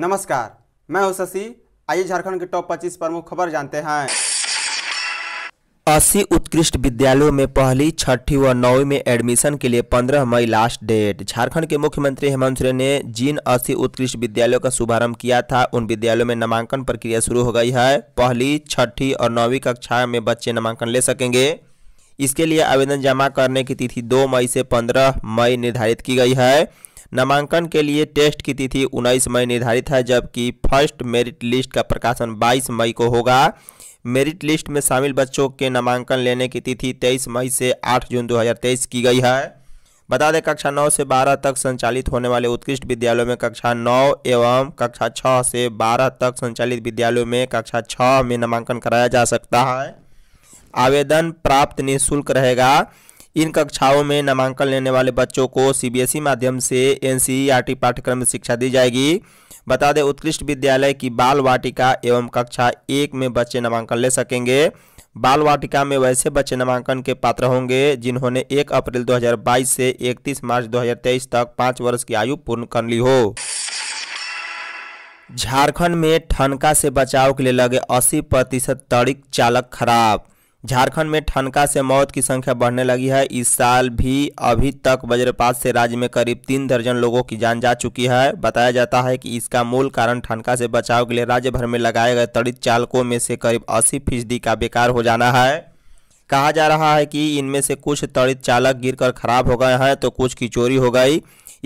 नमस्कार मैं हूं शशि आइए झारखंड के टॉप 25 प्रमुख खबर जानते हैं अस्सी उत्कृष्ट विद्यालयों में पहली छठी व नौवीं में एडमिशन के लिए 15 मई लास्ट डेट झारखंड के मुख्यमंत्री हेमंत सोरेन ने जिन अस्सी उत्कृष्ट विद्यालयों का शुभारंभ किया था उन विद्यालयों में नामांकन प्रक्रिया शुरू हो गई है पहली छठी और नौवीं कक्षा में बच्चे नामांकन ले सकेंगे इसके लिए आवेदन जमा करने की तिथि दो मई से पंद्रह मई निर्धारित की गई है नामांकन के लिए टेस्ट की तिथि 19 मई निर्धारित है जबकि फर्स्ट मेरिट लिस्ट का प्रकाशन 22 मई को होगा मेरिट लिस्ट में शामिल बच्चों के नामांकन लेने की तिथि 23 मई से 8 जून 2023 की गई है बता दें कक्षा 9 से 12 तक संचालित होने वाले उत्कृष्ट विद्यालयों में कक्षा 9 एवं कक्षा 6 से 12 तक संचालित विद्यालयों में कक्षा 6 में नामांकन कराया जा सकता है आवेदन प्राप्त निःशुल्क रहेगा इन कक्षाओं में नामांकन लेने वाले बच्चों को सीबीएसई माध्यम से एनसीईआरटी पाठ्यक्रम में शिक्षा दी जाएगी बता दें उत्कृष्ट विद्यालय की बाल वाटिका एवं कक्षा एक में बच्चे नामांकन ले सकेंगे बाल वाटिका में वैसे बच्चे नामांकन के पात्र होंगे जिन्होंने 1 अप्रैल 2022 से 31 मार्च 2023 तक पाँच वर्ष की आयु पूर्ण कर ली हो झारखंड में ठनका से बचाव के लिए लगे 80 प्रतिशत तड़िक चालक खराब झारखंड में ठनका से मौत की संख्या बढ़ने लगी है इस साल भी अभी तक वज्रपात से राज्य में करीब तीन दर्जन लोगों की जान जा चुकी है बताया जाता है कि इसका मूल कारण ठनका से बचाव के लिए राज्य भर में लगाए गए तड़ित चालकों में से करीब अस्सी फीसदी का बेकार हो जाना है कहा जा रहा है कि इनमें से कुछ तड़ित चालक गिर खराब हो गए हैं तो कुछ की चोरी हो गई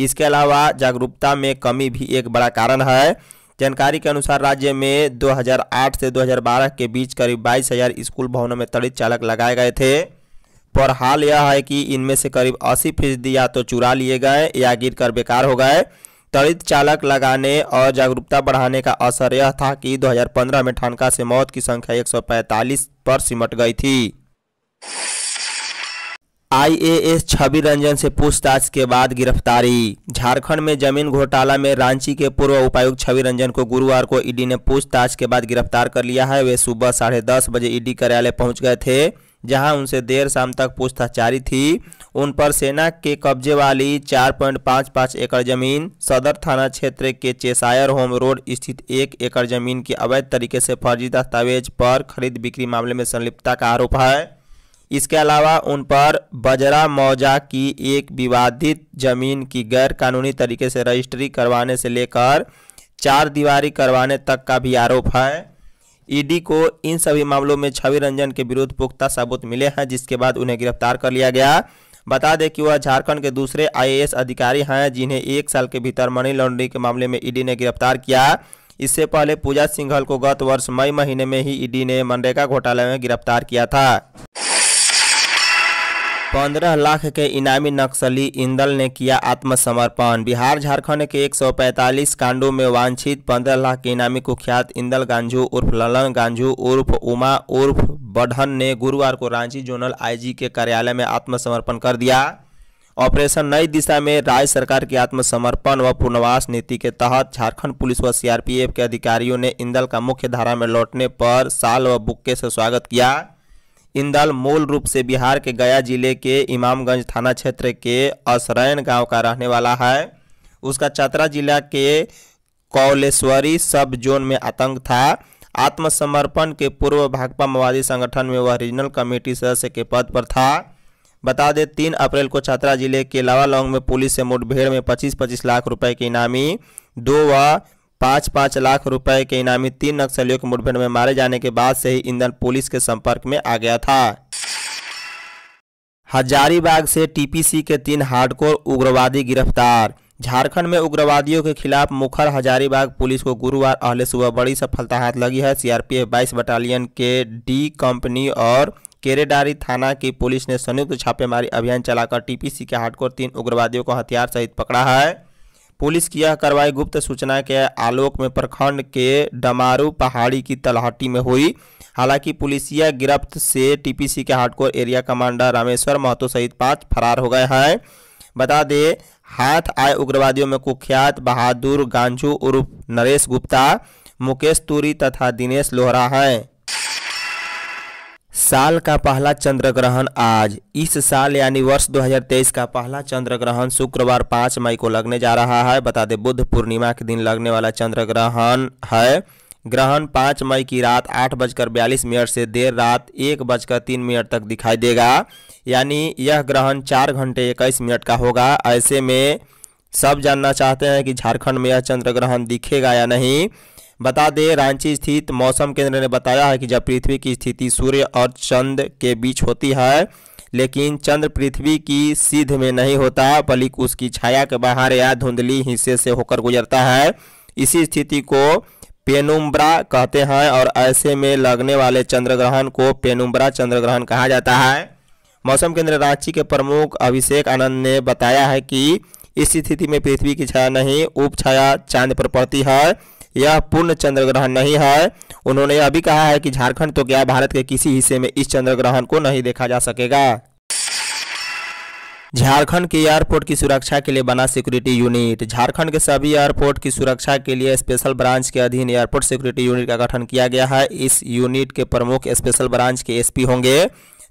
इसके अलावा जागरूकता में कमी भी एक बड़ा कारण है जानकारी के अनुसार राज्य में 2008 से 2012 के बीच करीब बाईस हजार स्कूल भवनों में तड़ित चालक लगाए गए थे पर हाल यह है कि इनमें से करीब अस्सी फीसदी या तो चुरा लिए गए या गिर कर बेकार हो गए त्वरित चालक लगाने और जागरूकता बढ़ाने का असर यह था कि 2015 में ठनका से मौत की संख्या 145 पर सिमट गई थी आईएएस छवि रंजन से पूछताछ के बाद गिरफ्तारी झारखंड में जमीन घोटाला में रांची के पूर्व उपायुक्त छवि रंजन को गुरुवार को ईडी ने पूछताछ के बाद गिरफ्तार कर लिया है वे सुबह साढ़े दस बजे ईडी कार्यालय पहुंच गए थे जहां उनसे देर शाम तक पूछताछ जारी थी उन पर सेना के कब्जे वाली 4.55 एकड़ जमीन सदर थाना क्षेत्र के चेसायर होम रोड स्थित एक एकड़ जमीन की अवैध तरीके से फर्जी दस्तावेज पर खरीद बिक्री मामले में संलिप्तता का आरोप है इसके अलावा उन पर बजरा मौजा की एक विवादित जमीन की गैरकानूनी तरीके से रजिस्ट्री करवाने से लेकर चार दीवारी करवाने तक का भी आरोप है ईडी को इन सभी मामलों में छवि रंजन के विरुद्ध पुख्ता सबूत मिले हैं जिसके बाद उन्हें गिरफ्तार कर लिया गया बता दें कि वह झारखंड के दूसरे आईएएस अधिकारी हैं जिन्हें एक साल के भीतर मनी लॉन्ड्रिंग के मामले में ईडी ने गिरफ्तार किया इससे पहले पूजा सिंघल को गत वर्ष मई महीने में ही ईडी ने मनरेगा घोटाले में गिरफ्तार किया था पंद्रह लाख के इनामी नक्सली इंदल ने किया आत्मसमर्पण बिहार झारखंड के 145 कांडों में वांछित पंद्रह लाख के इनामी कुख्यात इंदल गांजू उर्फ ललन गांजू उर्फ उमा उर्फ बढ़न ने गुरुवार को रांची जोनल आईजी के कार्यालय में आत्मसमर्पण कर दिया ऑपरेशन नई दिशा में राज्य सरकार की आत्मसमर्पण व पुनर्वास नीति के तहत झारखंड पुलिस व सीआरपीएफ के अधिकारियों ने इंदल का मुख्य धारा में लौटने पर साल व बुक्के से स्वागत किया इंदल मूल रूप से बिहार के गया जिले के इमामगंज थाना क्षेत्र के असरैन गांव का रहने वाला है उसका चतरा जिला के कौलेश्वरी सब जोन में आतंक था आत्मसमर्पण के पूर्व भाकपा माओवादी संगठन में वह रीजनल कमेटी सदस्य के पद पर था बता दें तीन अप्रैल को छात्रा जिले के लावालौंग में पुलिस से मुठभेड़ में 25-25 लाख रुपए की इनामी दो व पाँच पाँच लाख रुपए के इनामी तीन नक्सलियों के मुठभेड़ में मारे जाने के बाद से ही ईंधन पुलिस के संपर्क में आ गया था हजारीबाग से टीपीसी के तीन हार्डकोर उग्रवादी गिरफ्तार झारखंड में उग्रवादियों के खिलाफ मुखर हजारीबाग पुलिस को गुरुवार अहले सुबह बड़ी सफलता हाथ लगी है सीआरपीएफ 22 बटालियन के डी कंपनी और केरेडारी थाना की पुलिस ने संयुक्त छापेमारी अभियान चलाकर टीपीसी के हार्डकोर तीन उग्रवादियों को हथियार सहित पकड़ा है पुलिस की यह कार्रवाई गुप्त सूचना के आलोक में प्रखंड के डमारू पहाड़ी की तलहटी में हुई हालांकि पुलिसिया गिरफ्त से टीपीसी के hardcore area commander Rameshwar Mahto सहित पांच फरार हो गए हैं बता दें हाथ आए उग्रवादियों में कुख्यात बहादुर गांजू उर्फ नरेश गुप्ता मुकेश तुरी तथा दिनेश लोहरा हैं साल का पहला चंद्र ग्रहण आज इस साल यानी वर्ष 2023 का पहला चंद्र ग्रहण शुक्रवार पाँच मई को लगने जा रहा है बता दें बुद्ध पूर्णिमा के दिन लगने वाला चंद्र ग्रहण है ग्रहण पाँच मई की रात आठ बजकर बयालीस मिनट से देर रात एक बजकर तीन मिनट तक दिखाई देगा यानी यह ग्रहण चार घंटे इक्कीस मिनट का होगा ऐसे में सब जानना चाहते हैं कि झारखंड में यह चंद्र ग्रहण दिखेगा या नहीं बता दें रांची स्थित मौसम केंद्र ने बताया है कि जब पृथ्वी की स्थिति सूर्य और चंद के बीच होती है लेकिन चंद्र पृथ्वी की सीध में नहीं होता बल्कि उसकी छाया के बाहर या धुंधली हिस्से से होकर गुजरता है इसी स्थिति को पेनुम्ब्रा कहते हैं और ऐसे में लगने वाले चंद्र ग्रहण को पेनुम्ब्रा चंद्र ग्रहण कहा जाता है मौसम केंद्र रांची के प्रमुख अभिषेक आनंद ने बताया है कि इस स्थिति में पृथ्वी की छाया नहीं उप छाया चांद पर पड़ती है यह पूर्ण चंद्र ग्रहण नहीं है उन्होंने यह भी कहा है कि झारखंड तो क्या भारत के किसी हिस्से में इस चंद्र ग्रहण को नहीं देखा जा सकेगा झारखंड के एयरपोर्ट की सुरक्षा के लिए बना सिक्योरिटी यूनिट झारखंड के सभी एयरपोर्ट की सुरक्षा के लिए स्पेशल ब्रांच के अधीन एयरपोर्ट सिक्योरिटी यूनिट का गठन किया गया है इस यूनिट के प्रमुख स्पेशल ब्रांच के एसपी होंगे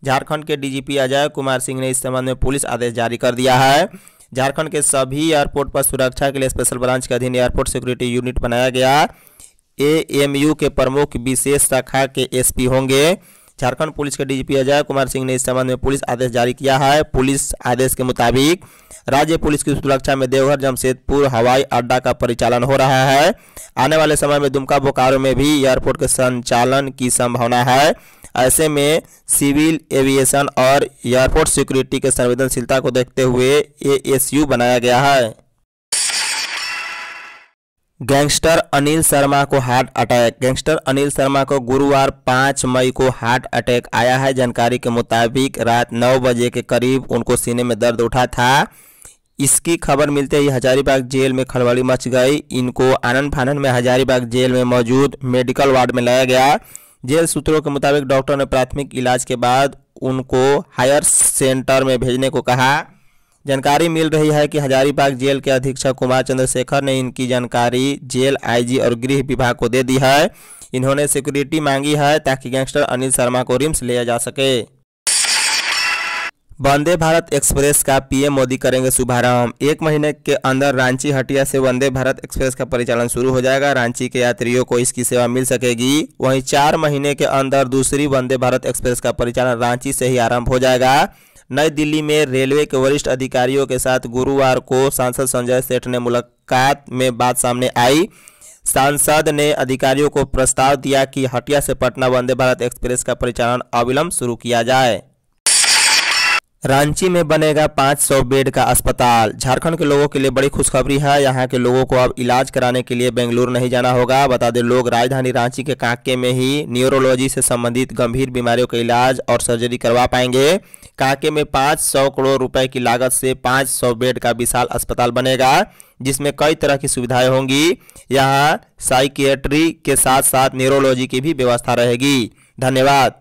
झारखंड के डीजीपी अजय कुमार सिंह ने इस संबंध में पुलिस आदेश जारी कर दिया है झारखंड के सभी एयरपोर्ट पर सुरक्षा के लिए स्पेशल ब्रांच के अधीन एयरपोर्ट सिक्योरिटी यूनिट बनाया गया एएमयू के प्रमुख विशेष शाखा के एसपी होंगे झारखंड पुलिस के डीजीपी अजय कुमार सिंह ने इस संबंध में पुलिस आदेश जारी किया है पुलिस आदेश के मुताबिक राज्य पुलिस की सुरक्षा में देवघर जमशेदपुर हवाई अड्डा का परिचालन हो रहा है आने वाले समय में दुमका बोकारो में भी एयरपोर्ट के संचालन की संभावना है ऐसे में सिविल एविएशन और एयरपोर्ट सिक्योरिटी के संवेदनशीलता को देखते हुए ए एस यू बनाया गया है गैंगस्टर अनिल शर्मा को heart attack gangster Anil Sharma को गुरुवार पाँच मई को हार्ट अटैक आया है जानकारी के मुताबिक रात नौ बजे के करीब उनको सीने में दर्द उठा था इसकी खबर मिलते ही हजारीबाग जेल में खलबली मच गई इनको आनंद फानंद में हजारीबाग जेल में मौजूद मेडिकल वार्ड में लाया गया जेल सूत्रों के मुताबिक डॉक्टर ने प्राथमिक इलाज के बाद उनको हायर सेंटर में भेजने को कहा जानकारी मिल रही है कि हजारीबाग जेल के अधीक्षक कुमार चंद्रशेखर ने इनकी जानकारी जेल आईजी और गृह विभाग को दे दी है इन्होंने सिक्योरिटी मांगी है ताकि गैंगस्टर अनिल शर्मा को रिम्स लिया जा सके वंदे भारत एक्सप्रेस का पीएम मोदी करेंगे शुभारंभ एक महीने के अंदर रांची हटिया से वंदे भारत एक्सप्रेस का परिचालन शुरू हो जाएगा रांची के यात्रियों को इसकी सेवा मिल सकेगी वहीं चार महीने के अंदर दूसरी वंदे भारत एक्सप्रेस का परिचालन रांची से ही आरंभ हो जाएगा नई दिल्ली में रेलवे के वरिष्ठ अधिकारियों के साथ गुरुवार को सांसद संजय सेठ ने मुलाकात में बात सामने आई सांसद ने अधिकारियों को प्रस्ताव दिया कि हटिया से पटना वंदे भारत एक्सप्रेस का परिचालन अविलंब शुरू किया जाए रांची में बनेगा 500 बेड का अस्पताल झारखंड के लोगों के लिए बड़ी खुशखबरी है यहाँ के लोगों को अब इलाज कराने के लिए बेंगलुरु नहीं जाना होगा बता दें लोग राजधानी रांची के कांके में ही न्यूरोलॉजी से संबंधित गंभीर बीमारियों का इलाज और सर्जरी करवा पाएंगे कांके में 500 करोड़ रुपए की लागत से पाँच बेड का विशाल अस्पताल बनेगा जिसमें कई तरह की सुविधाएं होंगी यहाँ साइकियट्री के साथ साथ न्यूरोलॉजी की भी व्यवस्था रहेगी धन्यवाद